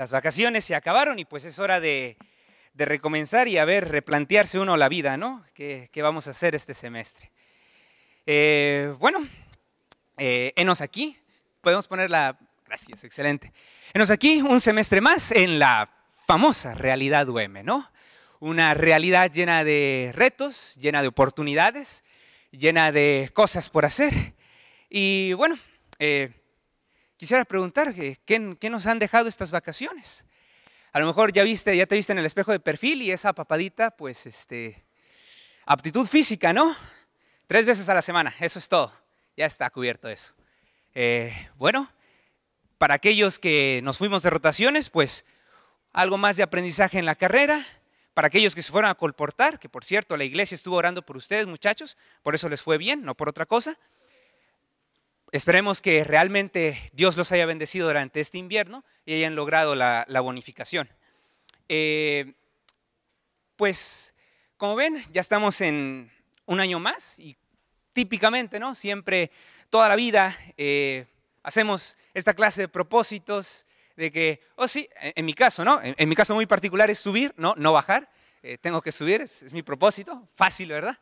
las vacaciones se acabaron y pues es hora de, recomenzar y a ver, replantearse uno la vida, ¿no? ¿Qué, vamos a hacer este semestre? Eh, bueno, eh, enos aquí, podemos poner la... Gracias, excelente. Enos aquí un semestre más en la famosa realidad UM, ¿no? Una realidad llena de retos, llena de oportunidades, llena de cosas por hacer. Y bueno, eh, quisiera preguntar, eh, ¿qué, nos han dejado estas vacaciones? A lo mejor ya viste, ya te viste en el espejo de perfil y esa papadita, pues, este, aptitud física, ¿no? Tres veces a la semana, eso es todo. Ya está cubierto eso. Eh, bueno, para aquellos que nos fuimos de rotaciones, pues, algo más de aprendizaje en la carrera. Para aquellos que se fueron a colportar, que por cierto, la iglesia estuvo orando por ustedes, muchachos, por eso les fue bien, no por otra cosa. Esperemos que realmente Dios los haya bendecido durante este invierno y hayan logrado la, bonificación. Eh, pues, como ven, ya estamos en un año más y típicamente, ¿no? Siempre, toda la vida, eh, hacemos esta clase de propósitos de que, oh sí, en, mi caso, ¿no? En, mi caso muy particular es subir, no, no bajar. Eh, tengo que subir, es, es, mi propósito, fácil, ¿verdad?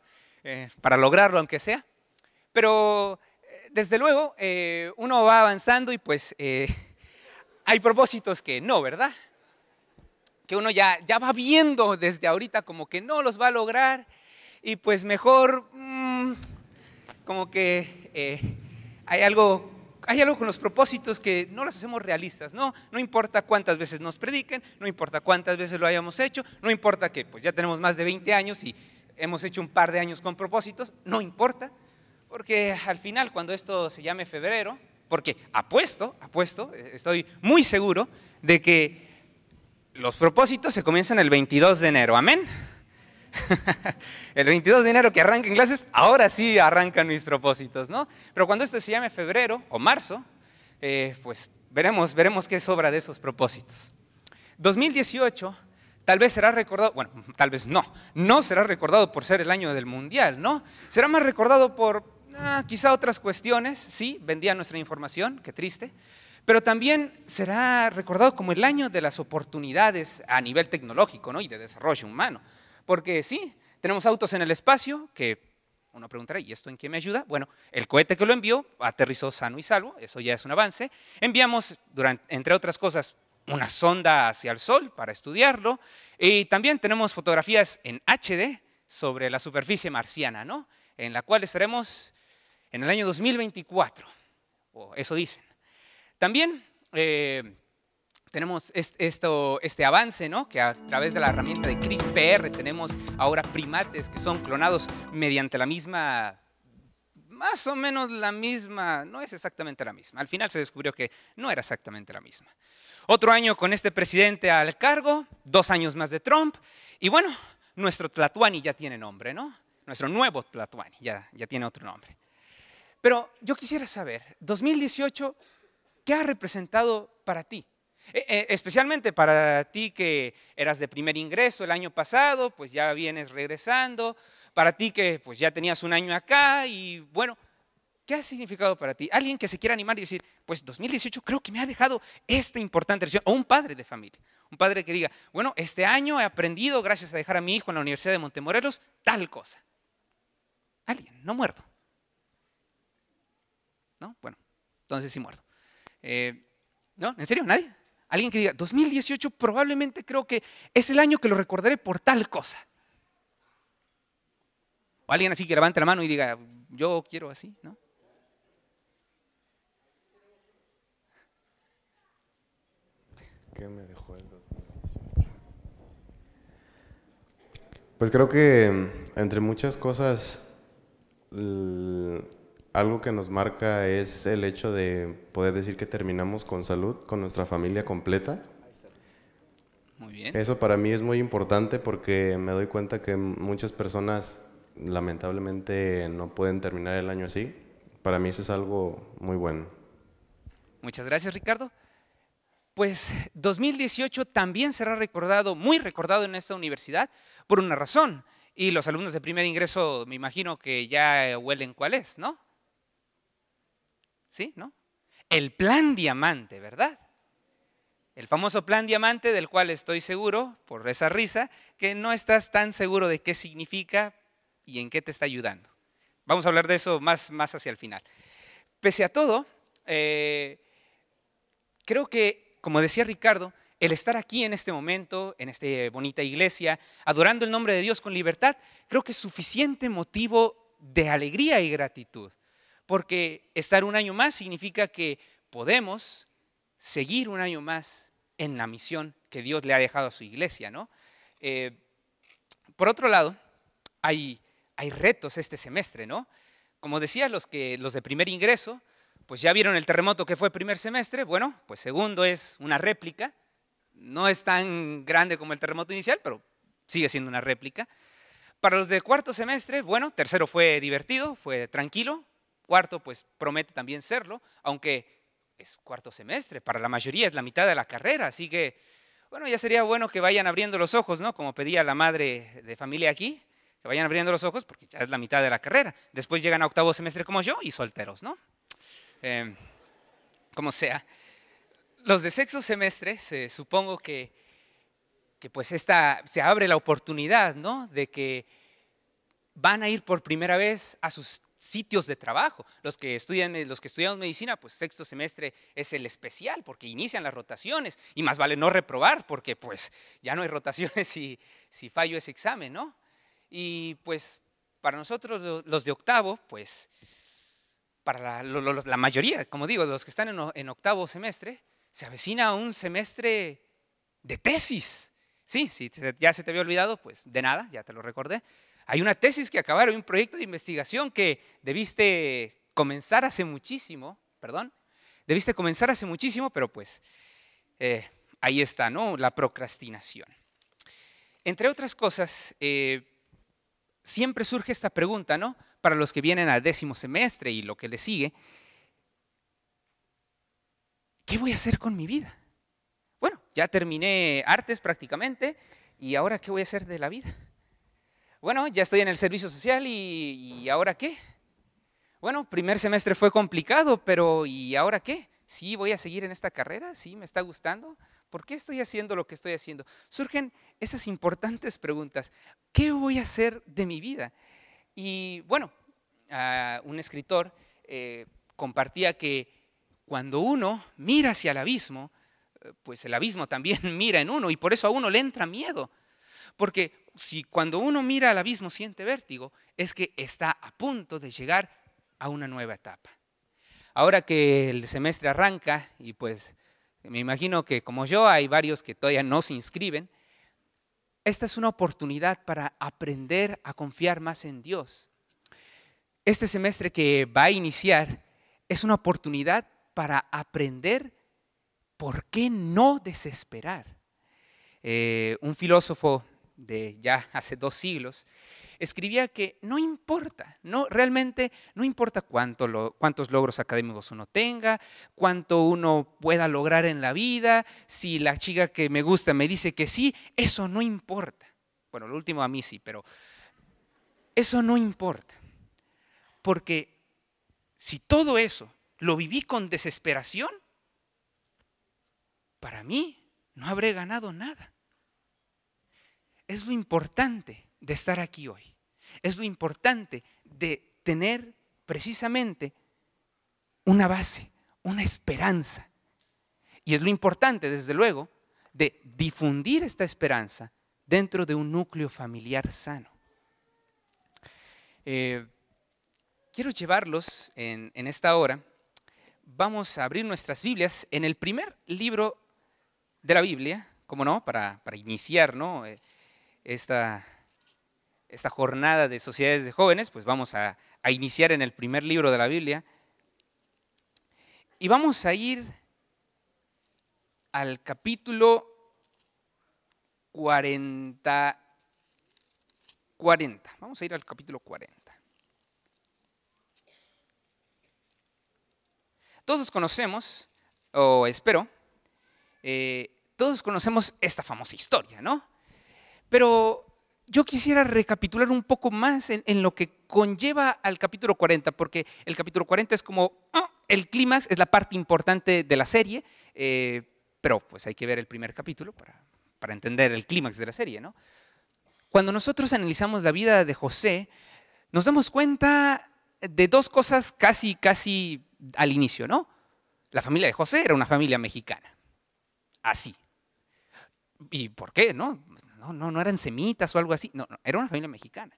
para lograrlo, aunque sea. Pero desde luego, eh, uno va avanzando y pues eh, hay propósitos que no, ¿verdad? Que uno ya, va viendo desde ahorita como que no los va a lograr y pues mejor mm, como que eh, hay algo hay algo con los propósitos que no los hacemos realistas, ¿no? No importa cuántas veces nos prediquen, no importa cuántas veces lo hayamos hecho, no importa que pues ya tenemos más de 20 años y hemos hecho un par de años con propósitos, no importa. Porque al final, cuando esto se llame febrero, porque apuesto, apuesto, eh, estoy muy seguro de que los propósitos se comienzan el 22 de enero, amén. el 22 de enero que arranquen clases, ahora sí arrancan mis propósitos, ¿no? Pero cuando esto se llame febrero o marzo, eh, pues veremos, veremos qué sobra de esos propósitos. 2018 tal vez será recordado, bueno, tal vez no, no será recordado por ser el año del mundial, ¿no? Será más recordado por quizá otras cuestiones, sí, vendía nuestra información, qué triste, pero también será recordado como el año de las oportunidades a nivel tecnológico y de desarrollo humano, porque sí, tenemos autos en el espacio que uno preguntará, ¿y esto en qué me ayuda? Bueno, el cohete que lo envió aterrizó sano y salvo, eso ya es un avance. Enviamos, durante, entre otras cosas, una sonda hacia el Sol para estudiarlo y también tenemos fotografías en HD sobre la superficie marciana, ¿no? En la cual estaremos en el año 2024, o eso dicen. También eh, tenemos este, esto, este avance, ¿no? Que a través de la herramienta de CRISPR tenemos ahora primates que son clonados mediante la misma más o menos la misma, no es exactamente la misma. Al final se descubrió que no era exactamente la misma. Otro año con este presidente al cargo, dos años más de Trump, y bueno, nuestro Tlatuani ya tiene nombre, ¿no? Nuestro nuevo Tlatuani ya, ya tiene otro nombre. Pero yo quisiera saber, 2018, ¿qué ha representado para ti? Eh, eh, especialmente para ti que eras de primer ingreso el año pasado, pues ya vienes regresando, para ti que pues ya tenías un año acá y bueno, ¿qué ha significado para ti? Alguien que se quiera animar y decir, pues 2018 creo que me ha dejado esta importante relación. o un padre de familia, un padre que diga, bueno, este año he aprendido gracias a dejar a mi hijo en la Universidad de Montemorelos tal cosa. Alguien, no muerto. ¿no? Bueno, entonces sí muerto. Eh, ¿No? ¿En serio? ¿Nadie? Alguien que diga, 2018 probablemente creo que es el año que lo recordaré por tal cosa. O alguien así que levante la mano y diga, yo quiero así, ¿no? ¿Qué me dejó el 2018? Pues creo que entre muchas cosas algo que nos marca es el hecho de poder decir que terminamos con salud, con nuestra familia completa. Eso para mí es muy importante porque me doy cuenta que muchas personas lamentablemente no pueden terminar el año así. Para mí eso es algo muy bueno. Muchas gracias Ricardo. Pues 2018 también será recordado, muy recordado en esta universidad, por una razón. Y los alumnos de primer ingreso me imagino que ya huelen cuál es, ¿no? ¿Sí? ¿No? El plan diamante, ¿verdad? El famoso plan diamante del cual estoy seguro, por esa risa, que no estás tan seguro de qué significa y en qué te está ayudando. Vamos a hablar de eso más, más hacia el final. Pese a todo, eh, creo que, como decía Ricardo, el estar aquí en este momento, en esta bonita iglesia, adorando el nombre de Dios con libertad, creo que es suficiente motivo de alegría y gratitud porque estar un año más significa que podemos seguir un año más en la misión que Dios le ha dejado a su iglesia, ¿no? Eh, por otro lado, hay, hay retos este semestre, ¿no? Como decía, los, que, los de primer ingreso, pues ya vieron el terremoto que fue primer semestre, bueno, pues segundo es una réplica, no es tan grande como el terremoto inicial, pero sigue siendo una réplica. Para los de cuarto semestre, bueno, tercero fue divertido, fue tranquilo, Cuarto, pues promete también serlo, aunque es cuarto semestre, para la mayoría es la mitad de la carrera, así que, bueno, ya sería bueno que vayan abriendo los ojos, ¿no? Como pedía la madre de familia aquí, que vayan abriendo los ojos porque ya es la mitad de la carrera. Después llegan a octavo semestre como yo y solteros, ¿no? Em, como sea. Los de sexto semestre, supongo que, que pues esta, se abre la oportunidad, ¿no? De que van a ir por primera vez a sus sitios de trabajo. Los que estudian, eh, los que estudian medicina, pues sexto semestre es el especial porque inician las rotaciones y más vale no reprobar porque pues ya no hay rotaciones si, si fallo ese examen, ¿no? Y pues para nosotros los de octavo, pues para la, mayoría, como digo, los que están en, en octavo semestre, se avecina un semestre de tesis. Sí, si ya se te había olvidado, pues de nada, ya te lo recordé. Hay una tesis que acabar, un proyecto de investigación que debiste comenzar hace muchísimo, perdón, debiste comenzar hace muchísimo, pero pues eh, ahí está, ¿no? La procrastinación. Entre otras cosas, eh, siempre surge esta pregunta, ¿no? Para los que vienen al décimo semestre y lo que le sigue, ¿qué voy a hacer con mi vida? Bueno, ya terminé artes prácticamente y ahora ¿qué voy a hacer de la vida? bueno, ya estoy en el servicio social y, ahora qué? Bueno, primer semestre fue complicado, pero ¿y ahora qué? ¿Sí voy a seguir en esta carrera? ¿Sí me está gustando? ¿Por qué estoy haciendo lo que estoy haciendo? Surgen esas importantes preguntas. ¿Qué voy a hacer de mi vida? Y bueno, ah, un escritor eh, compartía que cuando uno mira hacia el abismo, eh, pues el abismo también mira en uno y por eso a uno le entra miedo. Porque si cuando uno mira al abismo siente vértigo, es que está a punto de llegar a una nueva etapa. Ahora que el semestre arranca, y pues me imagino que como yo hay varios que todavía no se inscriben, esta es una oportunidad para aprender a confiar más en Dios. Este semestre que va a iniciar es una oportunidad para aprender por qué no desesperar. Eh, un filósofo de ya hace dos siglos, escribía que no importa, no realmente no importa cuántos logros académicos uno tenga, cuánto uno pueda lograr en la vida, si la chica que me gusta me dice que sí, eso no importa. Bueno, lo último a mí sí, pero eso no importa. Porque si todo eso lo viví con desesperación, para mí no habré ganado nada es lo importante de estar aquí hoy. Es lo importante de tener precisamente una base, una esperanza. Y es lo importante, desde luego, de difundir esta esperanza dentro de un núcleo familiar sano. Eh, quiero llevarlos en, esta hora. Vamos a abrir nuestras Biblias en el primer libro de la Biblia, como no, para, iniciar ¿no? Eh, esta, esta jornada de sociedades de jóvenes, pues vamos a, iniciar en el primer libro de la Biblia. Y vamos a ir al capítulo 40. 40. Vamos a ir al capítulo 40. Todos conocemos, o espero, eh, todos conocemos esta famosa historia, ¿no? Pero yo quisiera recapitular un poco más en, lo que conlleva al capítulo 40, porque el capítulo 40 es como ah, el clímax, es la parte importante de la serie, eh, pero pues hay que ver el primer capítulo para, entender el clímax de la serie, ¿no? Cuando nosotros analizamos la vida de José, nos damos cuenta de dos cosas casi, casi al inicio, ¿no? La familia de José era una familia mexicana. Así. ¿Y por qué, no? no, no, eran semitas o algo así, no, era una familia mexicana.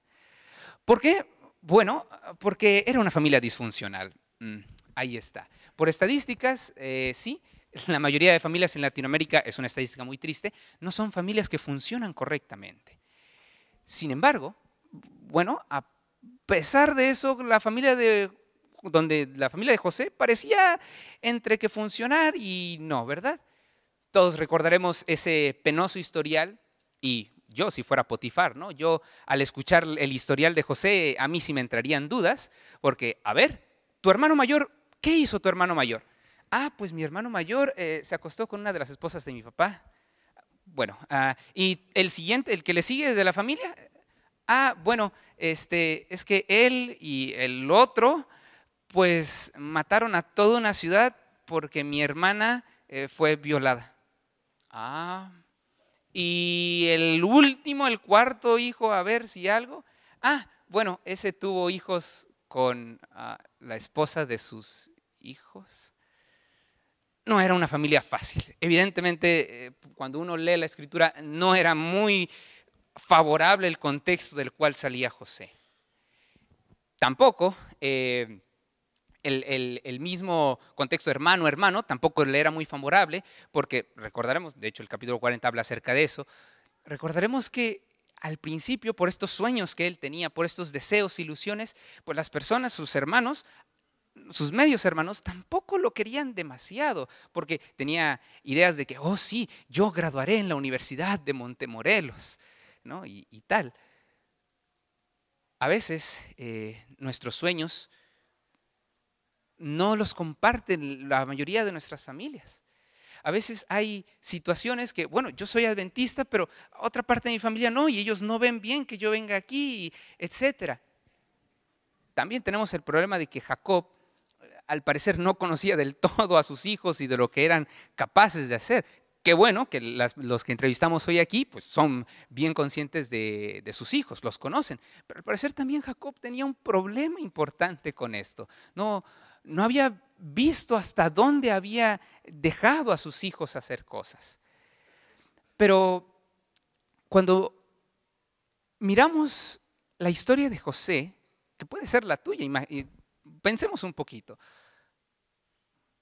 ¿Por qué? Bueno, porque era una familia disfuncional. Mm, ahí está. Por estadísticas, eh, sí, la mayoría de familias en Latinoamérica, es una estadística muy triste, no son familias que funcionan correctamente. Sin embargo, bueno, a pesar de eso, la familia de donde la familia de José parecía entre que funcionar y no, ¿verdad? Todos recordaremos ese penoso historial y yo, si fuera Potifar, ¿no? Yo, al escuchar el historial de José, a mí sí me entrarían dudas, porque, a ver, tu hermano mayor, ¿qué hizo tu hermano mayor? Ah, pues mi hermano mayor eh, se acostó con una de las esposas de mi papá. Bueno, ah, y el siguiente, el que le sigue de la familia, ah, bueno, este, es que él y el otro, pues mataron a toda una ciudad porque mi hermana eh, fue violada. Ah, y el último, el cuarto hijo, a ver si algo. Ah, bueno, ese tuvo hijos con ah, la esposa de sus hijos. No era una familia fácil. Evidentemente, eh, cuando uno lee la escritura, no era muy favorable el contexto del cual salía José. Tampoco eh, el, mismo contexto hermano-hermano tampoco le era muy favorable, porque recordaremos, de hecho el capítulo 40 habla acerca de eso, recordaremos que al principio, por estos sueños que él tenía, por estos deseos, ilusiones, pues las personas, sus hermanos, sus medios hermanos tampoco lo querían demasiado, porque tenía ideas de que, oh sí, yo graduaré en la Universidad de Montemorelos, ¿no? Y, tal. A veces eh, nuestros sueños, no los comparten la mayoría de nuestras familias. A veces hay situaciones que, bueno, yo soy adventista, pero otra parte de mi familia no, y ellos no ven bien que yo venga aquí, etcétera. También tenemos el problema de que Jacob, eh, al parecer, no conocía del todo a sus hijos y de lo que eran capaces de hacer. Qué bueno que los que entrevistamos hoy aquí pues son bien conscientes de, de sus hijos, los conocen. Pero al parecer también Jacob tenía un problema importante con esto. No, no había visto hasta dónde había dejado a sus hijos hacer cosas. Pero cuando miramos la historia de José, que puede ser la tuya, pensemos un poquito.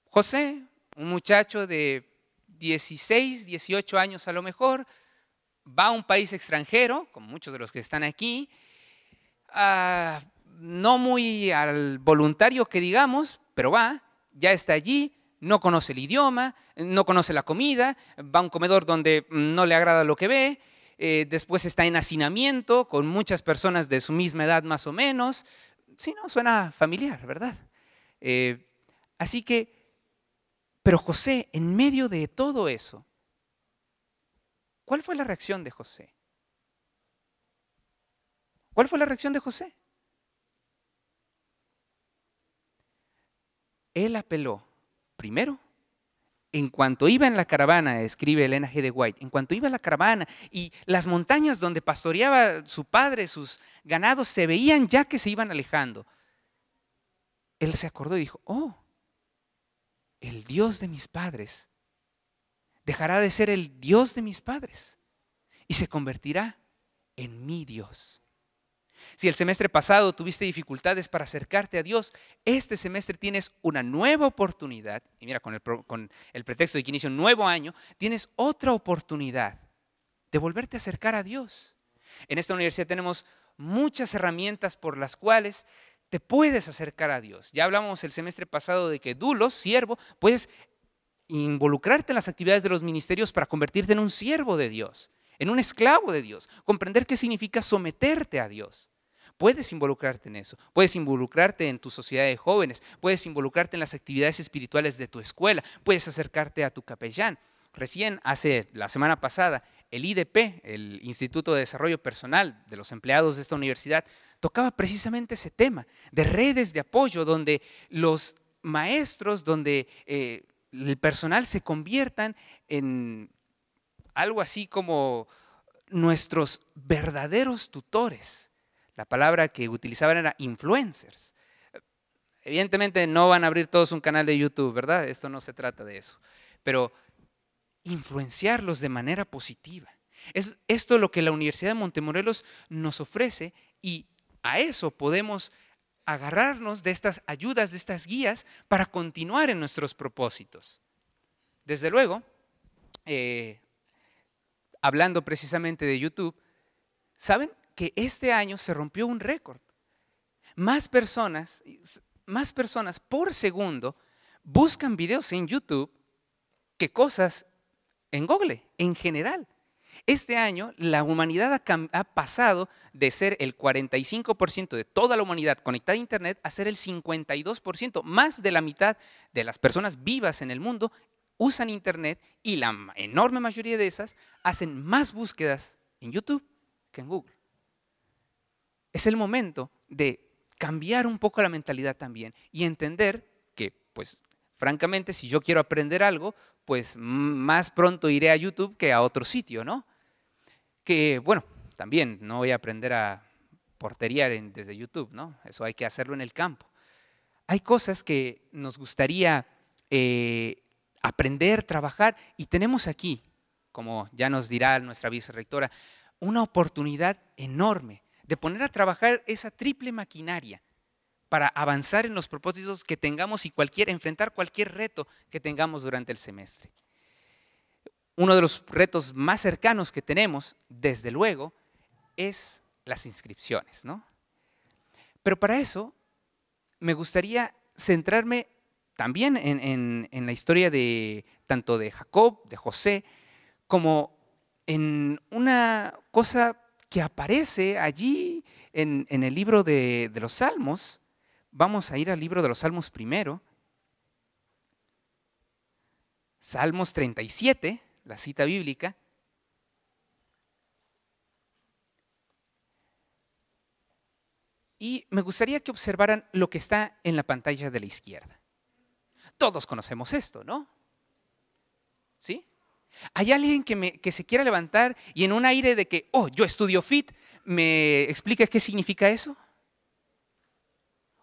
José, un muchacho de 16, 18 años a lo mejor, va a un país extranjero, como muchos de los que están aquí, a no muy al voluntario que digamos, pero va, ya está allí, no conoce el idioma, no conoce la comida, va a un comedor donde no le agrada lo que ve, eh, después está en hacinamiento con muchas personas de su misma edad más o menos. Sí, no, suena familiar, ¿verdad? Eh, así que, pero José, en medio de todo eso, ¿cuál fue la reacción de José? ¿Cuál fue la reacción de José? él apeló primero en cuanto iba en la caravana, escribe Elena G. de White, en cuanto iba en la caravana y las montañas donde pastoreaba su padre, sus ganados, se veían ya que se iban alejando. Él se acordó y dijo, oh, el Dios de mis padres dejará de ser el Dios de mis padres y se convertirá en mi Dios. Si el semestre pasado tuviste dificultades para acercarte a Dios, este semestre tienes una nueva oportunidad. Y mira, con el, pretexto de que inicia un nuevo año, tienes otra oportunidad de volverte a acercar a Dios. En esta universidad tenemos muchas herramientas por las cuales te puedes acercar a Dios. Ya hablamos el semestre pasado de que Dulos, siervo, puedes involucrarte en las actividades de los ministerios para convertirte en un siervo de Dios, en un esclavo de Dios, comprender qué significa someterte a Dios puedes involucrarte en eso, puedes involucrarte en tu sociedad de jóvenes, puedes involucrarte en las actividades espirituales de tu escuela, puedes acercarte a tu capellán. Recién, hace la semana pasada, el IDP, el Instituto de Desarrollo Personal de los empleados de esta universidad, tocaba precisamente ese tema de redes de apoyo donde los maestros, donde eh, el personal se conviertan en algo así como nuestros verdaderos tutores la palabra que utilizaban era influencers. Evidentemente no van a abrir todos un canal de YouTube, ¿verdad? Esto no se trata de eso. Pero influenciarlos de manera positiva. Es, esto es lo que la Universidad de Montemorelos nos ofrece y a eso podemos agarrarnos de estas ayudas, de estas guías, para continuar en nuestros propósitos. Desde luego, eh, hablando precisamente de YouTube, ¿saben? este año se rompió un récord. Más personas, más personas por segundo buscan videos en YouTube que cosas en Google, en general. Este año la humanidad ha, ha pasado de ser el 45% de toda la humanidad conectada a Internet a ser el 52%. Más de la mitad de las personas vivas en el mundo usan Internet y la enorme mayoría de esas hacen más búsquedas en YouTube que en Google es el momento de cambiar un poco la mentalidad también y entender que, pues, francamente, si yo quiero aprender algo, pues más pronto iré a YouTube que a otro sitio, ¿no? Que, bueno, también no voy a aprender a portería desde YouTube, ¿no? Eso hay que hacerlo en el campo. Hay cosas que nos gustaría eh, aprender, trabajar, y tenemos aquí, como ya nos dirá nuestra vicerectora, una oportunidad enorme de poner a trabajar esa triple maquinaria para avanzar en los propósitos que tengamos y cualquier, enfrentar cualquier reto que tengamos durante el semestre. Uno de los retos más cercanos que tenemos, desde luego, es las inscripciones, ¿no? Pero para eso me gustaría centrarme también en, la historia de tanto de Jacob, de José, como en una cosa que aparece allí en, el libro de, de los Salmos. Vamos a ir al libro de los Salmos primero. Salmos 37, la cita bíblica. Y me gustaría que observaran lo que está en la pantalla de la izquierda. Todos conocemos esto, ¿no? ¿Sí? ¿Hay alguien que, se quiera levantar y en un aire de que, oh, yo estudio fit, me explica qué significa eso?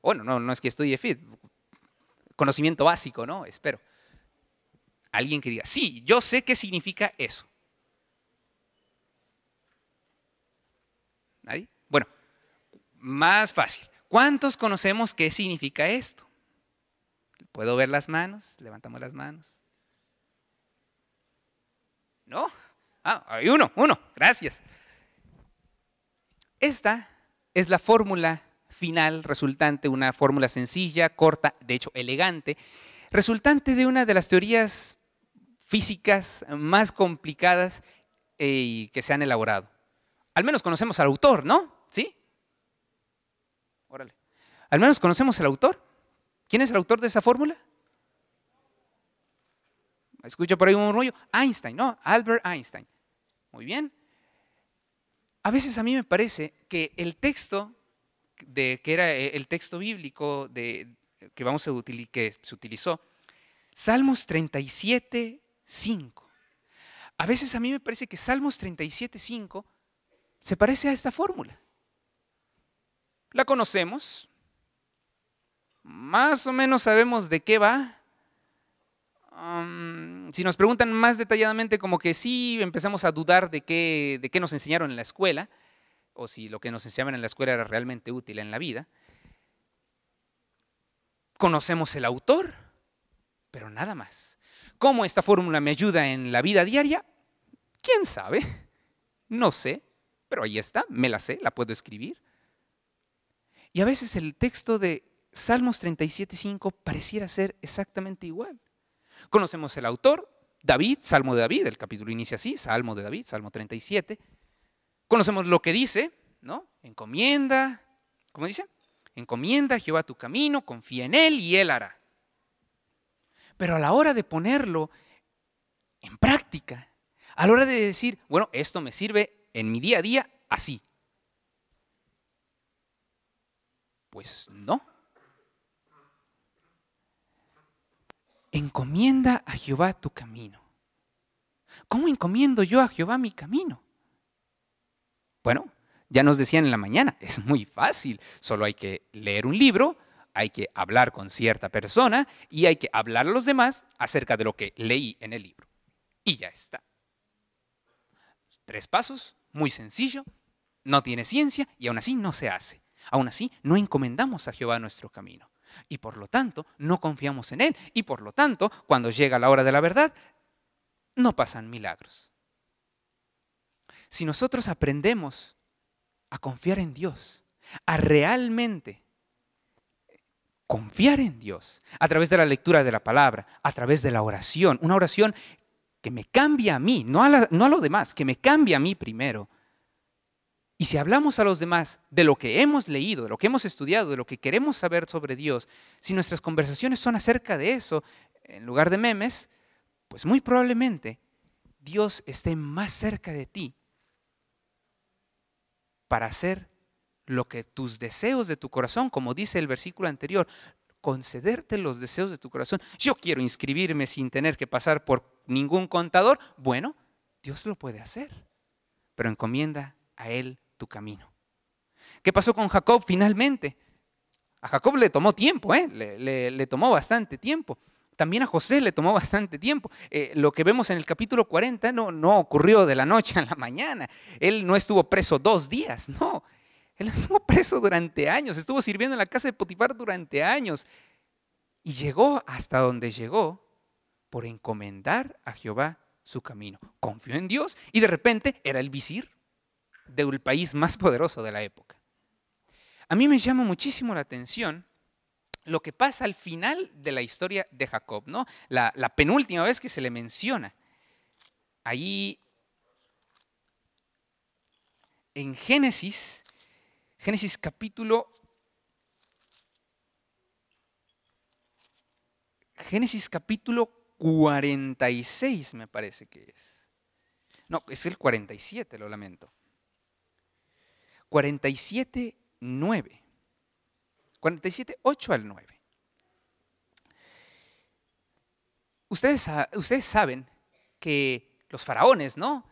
Bueno, no, no es que estudie fit, conocimiento básico, ¿no? Espero. Alguien que diga, sí, yo sé qué significa eso. ¿Nadie? Bueno, más fácil. ¿Cuántos conocemos qué significa esto? Puedo ver las manos, levantamos las manos. No. Ah, hay uno, uno. Gracias. Esta es la fórmula final resultante, una fórmula sencilla, corta, de hecho elegante, resultante de una de las teorías físicas más complicadas eh, que se han elaborado. Al menos conocemos al autor, ¿no? ¿Sí? Órale. Al menos conocemos al autor. ¿Quién es el autor de esa fórmula? Escucha por ahí un murmullo, Einstein, ¿no? Albert Einstein. Muy bien. A veces a mí me parece que el texto, de, que era eh, el texto bíblico de, que, vamos a que se utilizó, Salmos 37, 5. A veces a mí me parece que Salmos 37, 5 se parece a esta fórmula. La conocemos, más o menos sabemos de qué va, si nos preguntan más detalladamente, como que sí empezamos a dudar de qué, de qué nos enseñaron en la escuela, o si lo que nos enseñaban en la escuela era realmente útil en la vida. Conocemos el autor, pero nada más. ¿Cómo esta fórmula me ayuda en la vida diaria? ¿Quién sabe? No sé, pero ahí está, me la sé, la puedo escribir. Y a veces el texto de Salmos 37.5 pareciera ser exactamente igual. Conocemos el autor, David, Salmo de David, el capítulo inicia así, Salmo de David, Salmo 37. Conocemos lo que dice, ¿no? Encomienda, ¿cómo dice? Encomienda a Jehová tu camino, confía en Él y Él hará. Pero a la hora de ponerlo en práctica, a la hora de decir, bueno, esto me sirve en mi día a día así. Pues no. encomienda a Jehová tu camino. ¿Cómo encomiendo yo a Jehová mi camino? Bueno, ya nos decían en la mañana, es muy fácil, solo hay que leer un libro, hay que hablar con cierta persona y hay que hablar a los demás acerca de lo que leí en el libro. Y ya está. Tres pasos, muy sencillo, no tiene ciencia y aún así no se hace. Aún así no encomendamos a Jehová nuestro camino y por lo tanto no confiamos en Él y por lo tanto cuando llega la hora de la verdad no pasan milagros. Si nosotros aprendemos a confiar en Dios, a realmente confiar en Dios a través de la lectura de la palabra, a través de la oración, una oración que me cambia a mí, no a, no a lo demás, que me cambia a mí primero y si hablamos a los demás de lo que hemos leído, de lo que hemos estudiado, de lo que queremos saber sobre Dios, si nuestras conversaciones son acerca de eso, en lugar de memes, pues muy probablemente Dios esté más cerca de ti para hacer lo que tus deseos de tu corazón, como dice el versículo anterior, concederte los deseos de tu corazón. Yo quiero inscribirme sin tener que pasar por ningún contador. Bueno, Dios lo puede hacer, pero encomienda a Él tu camino. ¿Qué pasó con Jacob finalmente? A Jacob le tomó tiempo, ¿eh? le, tomó bastante tiempo. También a José le tomó bastante tiempo. Eh, lo que vemos en el capítulo 40 no, no ocurrió de la noche a la mañana. Él no estuvo preso dos días, no. Él estuvo preso durante años, estuvo sirviendo en la casa de Potifar durante años. Y llegó hasta donde llegó por encomendar a Jehová su camino. Confió en Dios y de repente era el visir del país más poderoso de la época. A mí me llama muchísimo la atención lo que pasa al final de la historia de Jacob, ¿no? La, penúltima vez que se le menciona. Ahí en Génesis, Génesis capítulo Génesis capítulo 46 me parece que es. No, es el 47, lo lamento. 47, 9. 47, 8 al 9. Ustedes, ustedes saben que los faraones, ¿no?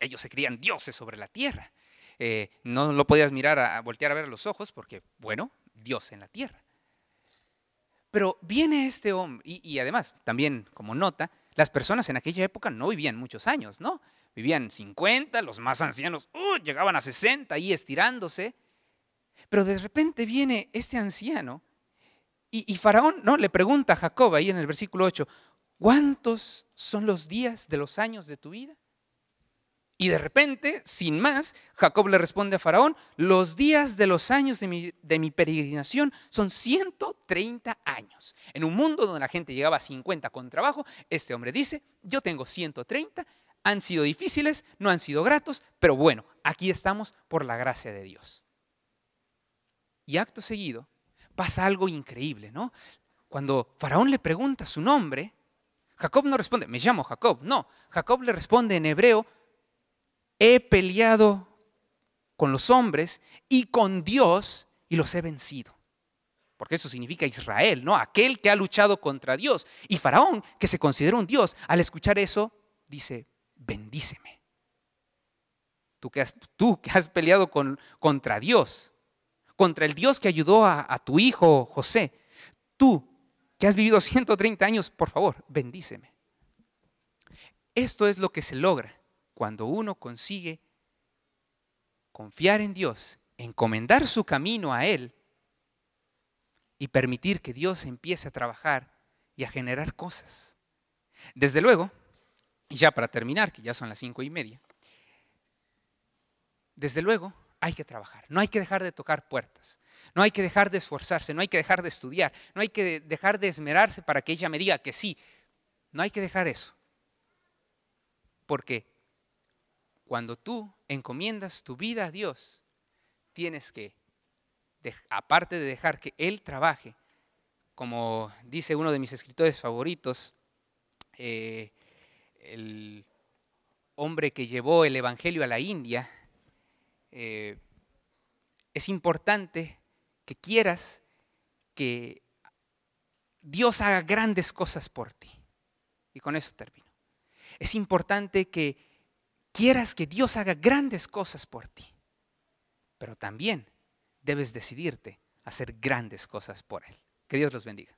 Ellos se crían dioses sobre la tierra. Eh, no lo podías mirar, a, voltear a ver a los ojos, porque, bueno, Dios en la tierra. Pero viene este hombre, y además, también como nota, las personas en aquella época no vivían muchos años, ¿no? Vivían 50, los más ancianos uh, llegaban a 60 y estirándose. Pero de repente viene este anciano y, Faraón ¿no? le pregunta a Jacob ahí en el versículo 8, ¿cuántos son los días de los años de tu vida? Y de repente, sin más, Jacob le responde a Faraón, los días de los años de mi, peregrinación son 130 años. En un mundo donde la gente llegaba a 50 con trabajo, este hombre dice, yo tengo 130, han sido difíciles, no han sido gratos, pero bueno, aquí estamos por la gracia de Dios. Y acto seguido pasa algo increíble, ¿no? Cuando Faraón le pregunta su nombre, Jacob no responde, me llamo Jacob, no, Jacob le responde en hebreo, he peleado con los hombres y con Dios y los he vencido. Porque eso significa Israel, ¿no? Aquel que ha luchado contra Dios. Y Faraón, que se considera un Dios, al escuchar eso, dice, bendíceme. Tú que has, tú que has peleado contra Dios, contra el Dios que ayudó a, a tu hijo José, tú que has vivido 130 años, por favor, bendíceme. Esto es lo que se logra cuando uno consigue confiar en Dios, encomendar su camino a Él y permitir que Dios empiece a trabajar y a generar cosas. Desde luego, y ya para terminar, que ya son las cinco y media, desde luego hay que trabajar, no hay que dejar de tocar puertas, no hay que dejar de esforzarse, no hay que dejar de estudiar, no hay que dejar de esmerarse para que ella me diga que sí, no hay que dejar eso, porque cuando tú encomiendas tu vida a Dios, tienes que, aparte de dejar que Él trabaje, como dice uno de mis escritores favoritos, eh, el hombre que llevó el Evangelio a la India, eh, es importante que quieras que Dios haga grandes cosas por ti. Y con eso termino. Es importante que quieras que Dios haga grandes cosas por ti, pero también debes decidirte a hacer grandes cosas por Él. Que Dios los bendiga.